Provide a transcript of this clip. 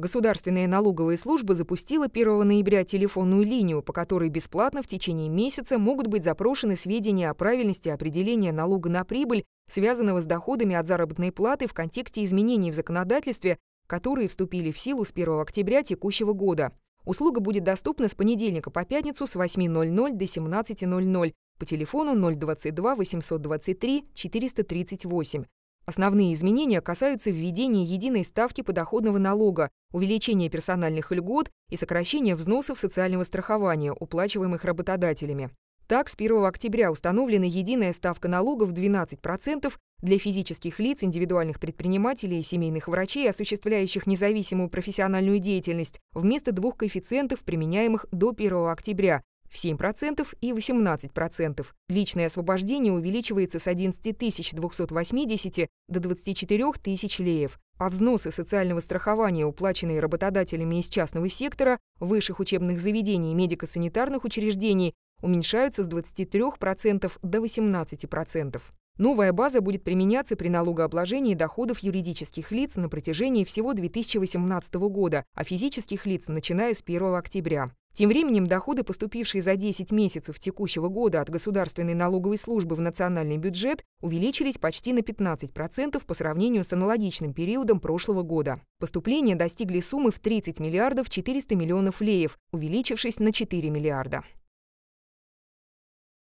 Государственная налоговая служба запустила 1 ноября телефонную линию, по которой бесплатно в течение месяца могут быть запрошены сведения о правильности определения налога на прибыль, связанного с доходами от заработной платы в контексте изменений в законодательстве, которые вступили в силу с 1 октября текущего года. Услуга будет доступна с понедельника по пятницу с 8.00 до 17.00 по телефону 022 823 438. Основные изменения касаются введения единой ставки подоходного налога, увеличения персональных льгот и сокращения взносов социального страхования, уплачиваемых работодателями. Так, с 1 октября установлена единая ставка налогов 12% для физических лиц, индивидуальных предпринимателей и семейных врачей, осуществляющих независимую профессиональную деятельность, вместо двух коэффициентов, применяемых до 1 октября в 7% и 18%. Личное освобождение увеличивается с 11 280 до 24 тысяч леев, а взносы социального страхования, уплаченные работодателями из частного сектора, высших учебных заведений и медико-санитарных учреждений, уменьшаются с 23% до 18%. Новая база будет применяться при налогообложении доходов юридических лиц на протяжении всего 2018 года, а физических лиц начиная с 1 октября. Тем временем доходы, поступившие за 10 месяцев текущего года от Государственной налоговой службы в национальный бюджет, увеличились почти на 15% по сравнению с аналогичным периодом прошлого года. Поступления достигли суммы в 30 миллиардов 400 миллионов леев, увеличившись на 4 миллиарда.